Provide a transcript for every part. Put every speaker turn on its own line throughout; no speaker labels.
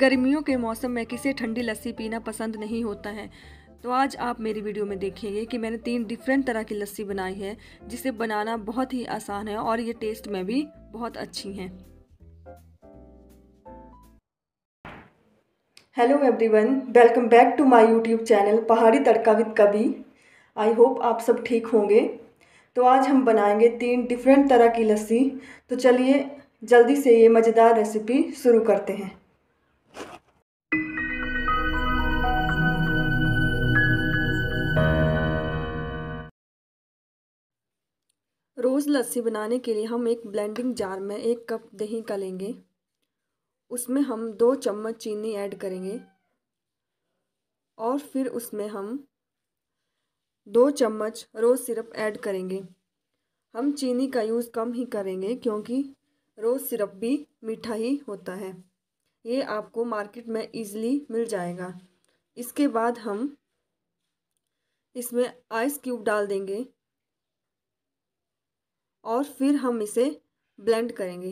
गर्मियों के मौसम में किसे ठंडी लस्सी पीना पसंद नहीं होता है तो आज आप मेरी वीडियो में देखेंगे कि मैंने तीन डिफरेंट तरह की लस्सी बनाई है जिसे बनाना बहुत ही आसान है और ये टेस्ट में भी बहुत अच्छी हैं hello everyone welcome back to my YouTube channel Pahadi Tadka with कवि आई होप आप सब ठीक होंगे तो आज हम बनाएंगे तीन डिफरेंट तरह की लस्सी तो चलिए जल्दी से ये मज़ेदार रेसिपी शुरू करते हैं रोज़ लस्सी बनाने के लिए हम एक ब्लेंडिंग जार में एक कप दही का लेंगे उसमें हम दो चम्मच चीनी ऐड करेंगे और फिर उसमें हम दो चम्मच रोज़ सिरप ऐड करेंगे हम चीनी का यूज़ कम ही करेंगे क्योंकि रोज़ सिरप भी मीठा ही होता है ये आपको मार्केट में इजीली मिल जाएगा इसके बाद हम इसमें आइस क्यूब डाल देंगे और फिर हम इसे ब्लेंड करेंगे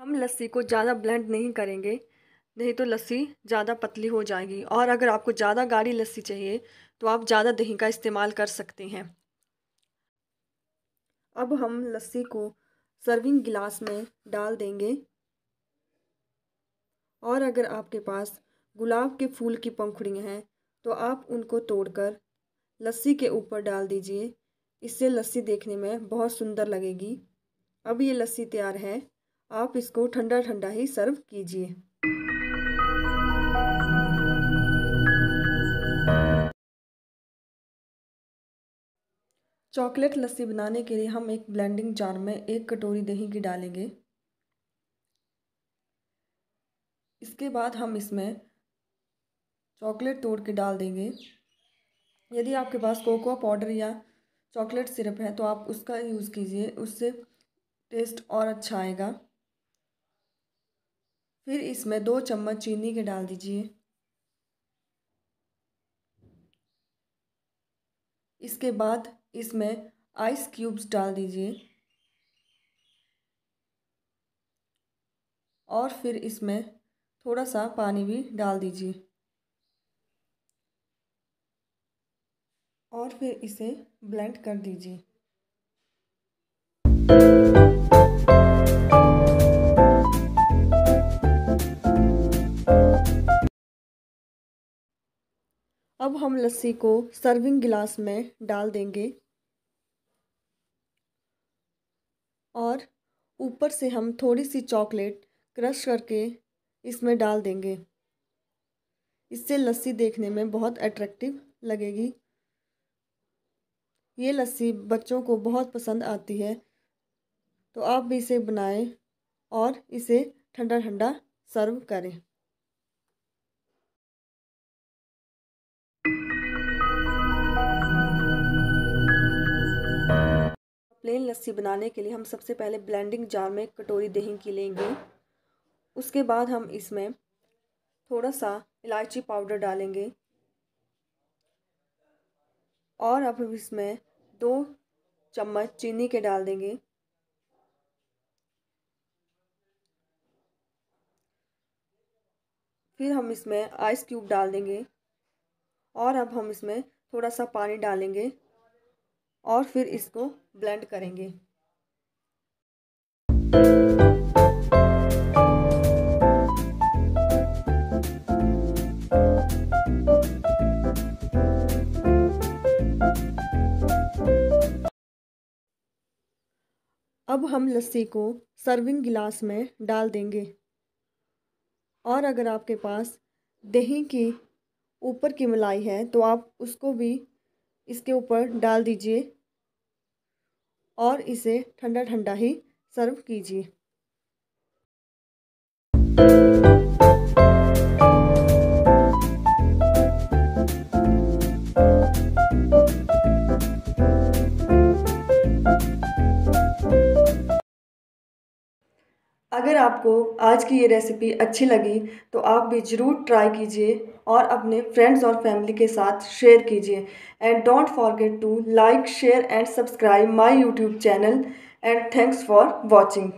हम लस्सी को ज़्यादा ब्लेंड नहीं करेंगे नहीं तो लस्सी ज़्यादा पतली हो जाएगी और अगर आपको ज़्यादा गाढ़ी लस्सी चाहिए तो आप ज़्यादा दही का इस्तेमाल कर सकते हैं अब हम लस्सी को सर्विंग गिलास में डाल देंगे और अगर आपके पास गुलाब के फूल की पंखुड़ियाँ हैं तो आप उनको तोड़कर लस्सी के ऊपर डाल दीजिए इससे लस्सी देखने में बहुत सुंदर लगेगी अब ये लस्सी तैयार है आप इसको ठंडा ठंडा ही सर्व कीजिए चॉकलेट लस्सी बनाने के लिए हम एक ब्लेंडिंग जार में एक कटोरी दही की डालेंगे इसके बाद हम इसमें चॉकलेट तोड़ के डाल देंगे यदि आपके पास कोको पाउडर या चॉकलेट सिरप है तो आप उसका यूज़ कीजिए उससे टेस्ट और अच्छा आएगा फिर इसमें दो चम्मच चीनी के डाल दीजिए इसके बाद इसमें आइस क्यूब्स डाल दीजिए और फिर इसमें थोड़ा सा पानी भी डाल दीजिए और फिर इसे ब्लेंड कर दीजिए अब हम लस्सी को सर्विंग गिलास में डाल देंगे और ऊपर से हम थोड़ी सी चॉकलेट क्रश करके इसमें डाल देंगे इससे लस्सी देखने में बहुत अट्रैक्टिव लगेगी ये लस्सी बच्चों को बहुत पसंद आती है तो आप भी इसे बनाएं और इसे ठंडा ठंडा सर्व करें प्लेन लस्सी बनाने के लिए हम सबसे पहले ब्लेंडिंग जार में कटोरी दही की लेंगे उसके बाद हम इसमें थोड़ा सा इलायची पाउडर डालेंगे और अब इसमें दो चम्मच चीनी के डाल देंगे फिर हम इसमें आइस क्यूब डाल देंगे और अब हम इसमें थोड़ा सा पानी डालेंगे और फिर इसको ब्लेंड करेंगे अब हम लस्सी को सर्विंग गिलास में डाल देंगे और अगर आपके पास दही की ऊपर की मलाई है तो आप उसको भी इसके ऊपर डाल दीजिए और इसे ठंडा ठंडा ही सर्व कीजिए अगर आपको आज की ये रेसिपी अच्छी लगी तो आप भी ज़रूर ट्राई कीजिए और अपने फ्रेंड्स और फैमिली के साथ शेयर कीजिए and don't forget to like share and subscribe my YouTube channel and thanks for watching